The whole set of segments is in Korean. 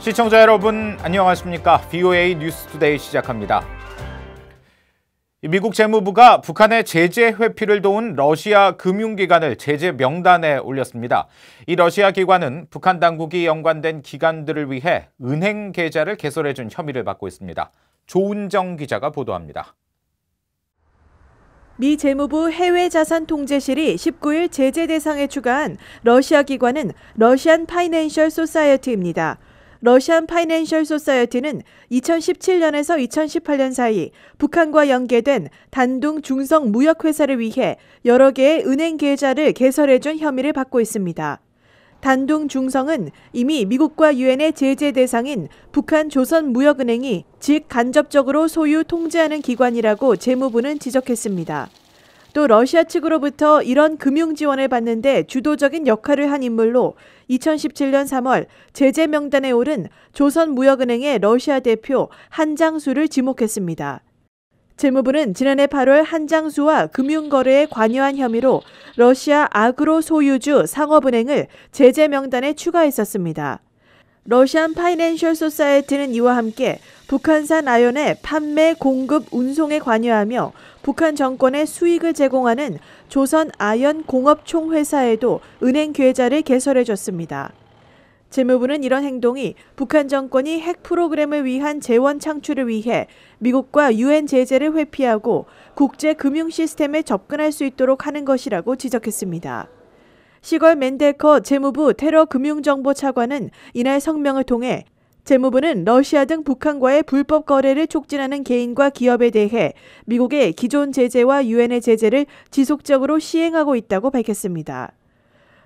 시청자 여러분 안녕하십니까? BOA 뉴스투데이 시작합니다. 미국 재무부가 북한의 제재 회피를 도운 러시아 금융기관을 제재 명단에 올렸습니다. 이 러시아 기관은 북한 당국이 연관된 기관들을 위해 은행 계좌를 개설해준 혐의를 받고 있습니다. 조은정 기자가 보도합니다. 미 재무부 해외자산통제실이 19일 제재 대상에 추가한 러시아 기관은 러시안 파이낸셜 소사이어티입니다. 러시안 파이낸셜 소사이어티는 2017년에서 2018년 사이 북한과 연계된 단둥 중성 무역회사를 위해 여러 개의 은행 계좌를 개설해준 혐의를 받고 있습니다. 단둥 중성은 이미 미국과 유엔의 제재 대상인 북한 조선무역은행이 즉 간접적으로 소유 통제하는 기관이라고 재무부는 지적했습니다. 또 러시아 측으로부터 이런 금융 지원을 받는데 주도적인 역할을 한 인물로 2017년 3월 제재 명단에 오른 조선무역은행의 러시아 대표 한장수를 지목했습니다. 재무부는 지난해 8월 한장수와 금융거래에 관여한 혐의로 러시아 아그로 소유주 상업은행을 제재 명단에 추가했었습니다. 러시안 파이낸셜 소사이어티는 이와 함께 북한산 아연의 판매, 공급, 운송에 관여하며 북한 정권에 수익을 제공하는 조선 아연 공업총회사에도 은행 계좌를 개설해 줬습니다. 재무부는 이런 행동이 북한 정권이 핵 프로그램을 위한 재원 창출을 위해 미국과 유엔 제재를 회피하고 국제 금융 시스템에 접근할 수 있도록 하는 것이라고 지적했습니다. 시걸 맨데커 재무부 테러 금융정보 차관은 이날 성명을 통해 재무부는 러시아 등 북한과의 불법 거래를 촉진하는 개인과 기업에 대해 미국의 기존 제재와 유엔의 제재를 지속적으로 시행하고 있다고 밝혔습니다.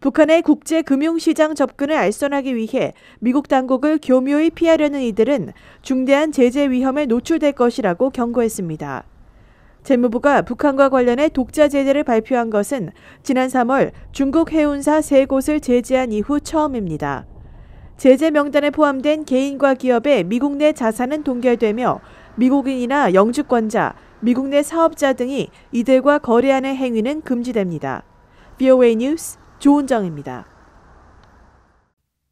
북한의 국제 금융시장 접근을 알선하기 위해 미국 당국을 교묘히 피하려는 이들은 중대한 제재 위험에 노출될 것이라고 경고했습니다. 재무부가 북한과 관련해 독자 제재를 발표한 것은 지난 3월 중국 해운사 세 곳을 제재한 이후 처음입니다. 제재 명단에 포함된 개인과 기업의 미국 내 자산은 동결되며 미국인이나 영주권자, 미국 내 사업자 등이 이들과 거래하는 행위는 금지됩니다. BOA 뉴스 조은정입니다.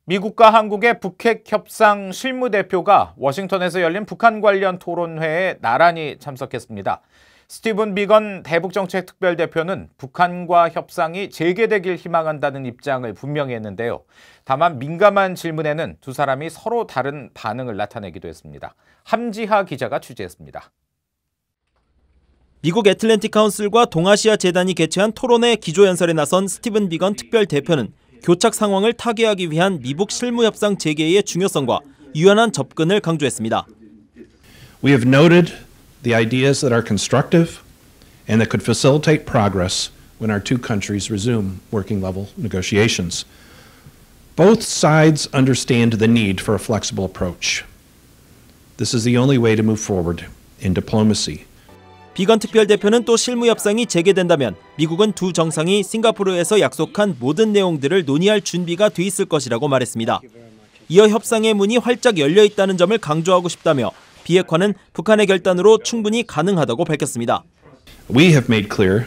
미국과 한국의 북핵 협상 실무대표가 워싱턴에서 열린 북한 관련 토론회에 나란히 참석했습니다. 스티븐 비건 대북정책특별대표는 북한과 협상이 재개되길 희망한다는 입장을 분명히 했는데요. 다만 민감한 질문에는 두 사람이 서로 다른 반응을 나타내기도 했습니다. 함지하 기자가 취재했습니다. 미국 애틀랜틱 카운슬과 동아시아 재단이 개최한 토론회 기조연설에 나선 스티븐 비건 특별 대표는 교착 상황을 타개하기 위한 미국 실무 협상 재개의 중요성과 유연한 접근을 강조했습니다. We have noted the ideas that are constructive and that could facilitate progress when our two countries resume working level negotiations. Both sides understand the need for a flexible approach. This is the only way to move forward in diplomacy. 비건 특별 대표는 또 실무 협상이 재개된다면 미국은 두 정상이 싱가포르에서 약속한 모든 내용들을 논의할 준비가 돼 있을 것이라고 말했습니다. 이어 협상의 문이 활짝 열려 있다는 점을 강조하고 싶다며 비핵화는 북한의 결단으로 충분히 가능하다고 밝혔습니다. We have made clear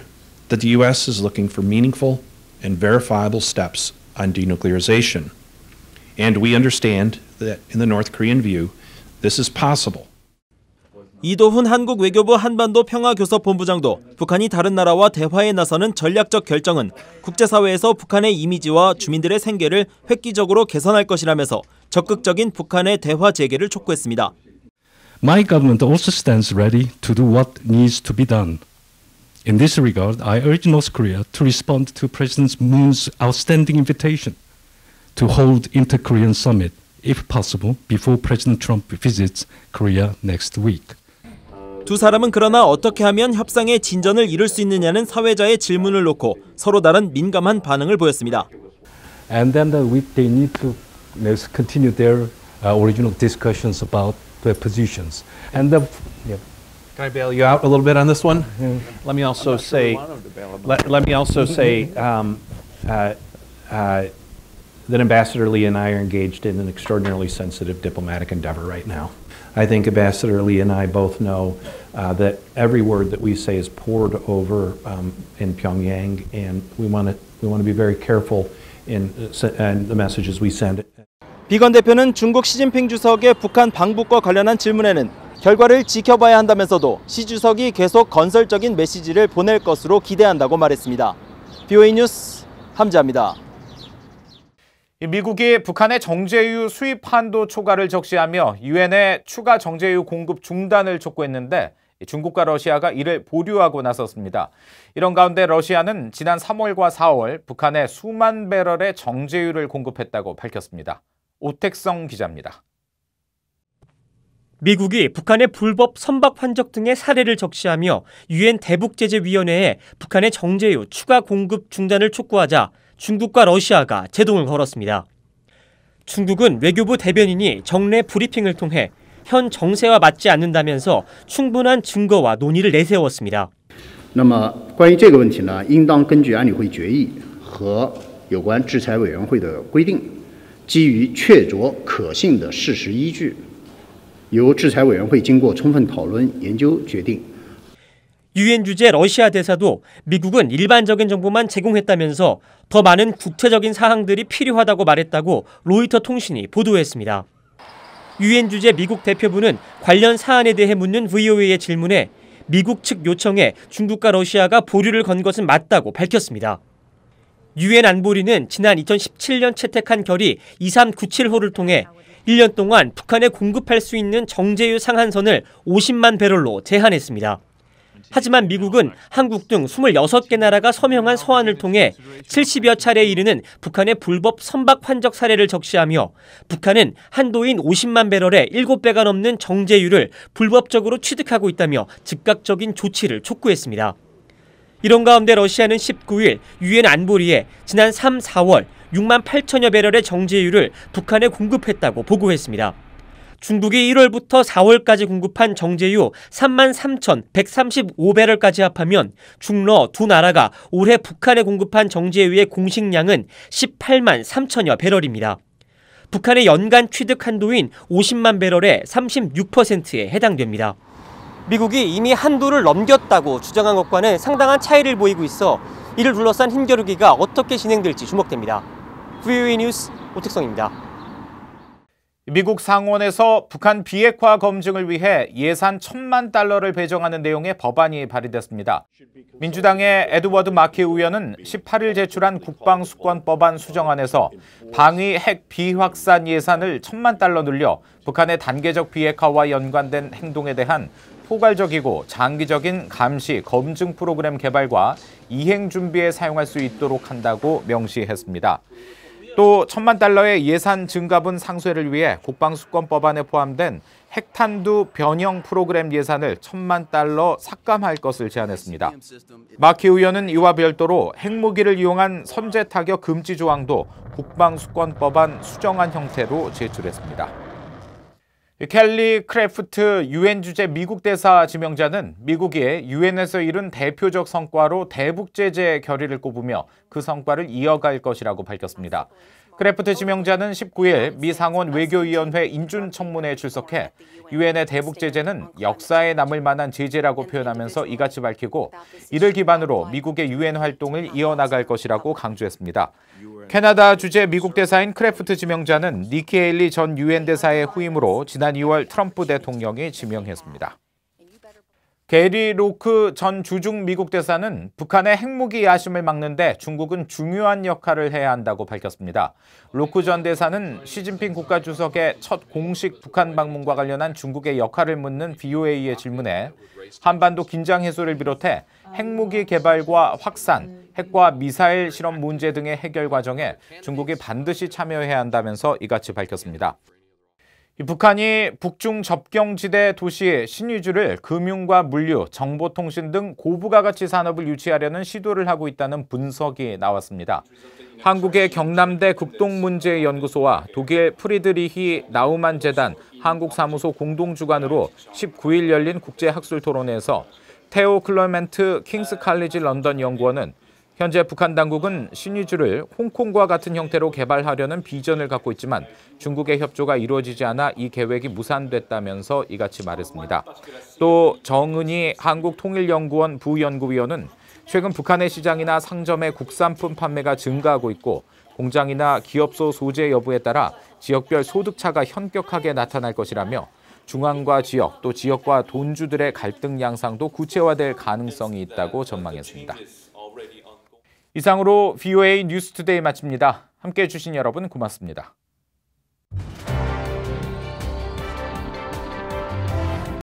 that the US is looking for meaningful and verifiable steps on denuclearization. And we understand that in the North Korean view, this is possible. 이도훈 한국 외교부 한반도 평화교섭본부장도 북한이 다른 나라와 대화에 나서는 전략적 결정은 국제사회에서 북한의 이미지와 주민들의 생계를 획기적으로 개선할 것이라면서 적극적인 북한의 대화 재개를 촉구했습니다. My government also stands ready to do what needs to be done. In this regard, I urge North Korea to respond to President Moon's outstanding invitation to hold inter-Korean summit, if possible, before President Trump visits Korea next week. 두 사람은 그러나 어떻게 하면 협상의 진전을 이룰 수 있느냐는 사회자의 질문을 놓고 서로 다른 민감한 반응을 보였습니다. And then that we, they need to continue their uh, original discussions about the positions. And the, yeah. Can I bail you out a little bit on this one? Mm-hmm. Let me also say, let, let, me also say um, uh, uh, that Ambassador Lee and I are engaged in an extraordinarily sensitive diplomatic endeavor right now. I think Ambassador Lee and I both know uh, that every word that we say is poured over um, in Pyongyang, and we want to we want to be very careful in, in uh, the messages we send. 비건 대표는 중국 시진핑 주석의 북한 방북과 관련한 질문에는 결과를 지켜봐야 한다면서도 시 주석이 계속 건설적인 메시지를 보낼 것으로 기대한다고 말했습니다. BOA 뉴스 함자입니다. 미국이 북한의 정제유 수입 한도 초과를 적시하며 유엔에 추가 정제유 공급 중단을 촉구했는데 중국과 러시아가 이를 보류하고 나섰습니다. 이런 가운데 러시아는 지난 3월과 4월 북한에 수만 배럴의 정제유를 공급했다고 밝혔습니다. 오택성 기자입니다. 미국이 북한의 불법 선박 환적 등의 사례를 적시하며 유엔 대북제재위원회에 북한의 정제유 추가 공급 중단을 촉구하자 중국과 러시아가 제동을 걸었습니다. 중국은 외교부 대변인이 정례 브리핑을 통해 현 정세와 맞지 않는다면서 충분한 증거와 논의를 내세웠습니다. 那么关于这个问题呢，应当根据安理会决议和有关制裁委员会的规定基于确凿可信的事实依据，由制裁委员会经过充分讨论研究决定。 유엔 주재 러시아 대사도 미국은 일반적인 정보만 제공했다면서 더 많은 구체적인 사항들이 필요하다고 말했다고 로이터 통신이 보도했습니다. 유엔 주재 미국 대표부는 관련 사안에 대해 묻는 VOA의 질문에 미국 측 요청에 중국과 러시아가 보류를 건 것은 맞다고 밝혔습니다. 유엔 안보리는 지난 2017년 채택한 결의 2397호를 통해 1년 동안 북한에 공급할 수 있는 정제유 상한선을 50만 배럴로 제한했습니다. 하지만 미국은 한국 등 26개 나라가 서명한 서한을 통해 70여 차례에 이르는 북한의 불법 선박 환적 사례를 적시하며 북한은 한도인 50만 배럴에 7배가 넘는 정제유를 불법적으로 취득하고 있다며 즉각적인 조치를 촉구했습니다. 이런 가운데 러시아는 19일 유엔 안보리에 지난 3, 4월 6만 8천여 배럴의 정제유를 북한에 공급했다고 보고했습니다. 중국이 1월부터 4월까지 공급한 정제유 3만 3,135배럴까지 합하면 중러 두 나라가 올해 북한에 공급한 정제유의 공식량은 18만 3천여 배럴입니다. 북한의 연간 취득 한도인 50만 배럴의 36%에 해당됩니다. 미국이 이미 한도를 넘겼다고 주장한 것과는 상당한 차이를 보이고 있어 이를 둘러싼 힘겨루기가 어떻게 진행될지 주목됩니다. VOA 뉴스 오택성입니다. 미국 상원에서 북한 비핵화 검증을 위해 예산 천만 달러를 배정하는 내용의 법안이 발의됐습니다. 민주당의 에드워드 마키 의원은 18일 제출한 국방수권법안 수정안에서 방위 핵 비확산 예산을 천만 달러 늘려 북한의 단계적 비핵화와 연관된 행동에 대한 포괄적이고 장기적인 감시, 검증 프로그램 개발과 이행 준비에 사용할 수 있도록 한다고 명시했습니다. 또 천만 달러의 예산 증가분 상쇄를 위해 국방수권 법안에 포함된 핵탄두 변형 프로그램 예산을 천만 달러 삭감할 것을 제안했습니다. 마키 의원은 이와 별도로 핵무기를 이용한 선제 타격 금지 조항도 국방수권 법안 수정안 형태로 제출했습니다. 켈리 크래프트 유엔 주재 미국 대사 지명자는 미국이 유엔에서 이룬 대표적 성과로 대북 제재 결의를 꼽으며 그 성과를 이어갈 것이라고 밝혔습니다. 크래프트 지명자는 19일 미 상원 외교위원회 인준청문회에 출석해 유엔의 대북 제재는 역사에 남을 만한 제재라고 표현하면서 이같이 밝히고 이를 기반으로 미국의 유엔 활동을 이어나갈 것이라고 강조했습니다. 캐나다 주재 미국 대사인 크래프트 지명자는 니키 에일리 전 유엔 대사의 후임으로 지난 2월 트럼프 대통령이 지명했습니다. 게리 로크 전 주중 미국 대사는 북한의 핵무기 야심을 막는데 중국은 중요한 역할을 해야 한다고 밝혔습니다. 로크 전 대사는 시진핑 국가주석의 첫 공식 북한 방문과 관련한 중국의 역할을 묻는 BOA의 질문에 한반도 긴장 해소를 비롯해 핵무기 개발과 확산, 핵과 미사일 실험 문제 등의 해결 과정에 중국이 반드시 참여해야 한다면서 이같이 밝혔습니다. 북한이 북중 접경지대 도시 의 신유주를 금융과 물류, 정보통신 등 고부가가치 산업을 유치하려는 시도를 하고 있다는 분석이 나왔습니다. 한국의 경남대 극동문제연구소와 독일 프리드리히 나우만 재단 한국사무소 공동주관으로 19일 열린 국제학술토론회에서 테오 클러멘트 킹스 칼리지 런던 연구원은 현재 북한 당국은 신의주를 홍콩과 같은 형태로 개발하려는 비전을 갖고 있지만 중국의 협조가 이루어지지 않아 이 계획이 무산됐다면서 이같이 말했습니다. 또 정은희 한국통일연구원 부연구위원은 최근 북한의 시장이나 상점의 국산품 판매가 증가하고 있고 공장이나 기업소 소재 여부에 따라 지역별 소득차가 현격하게 나타날 것이라며 중앙과 지역 또 지역과 돈주들의 갈등 양상도 구체화될 가능성이 있다고 전망했습니다. 이상으로 VOA 뉴스투데이 마칩니다. 함께해 주신 여러분 고맙습니다.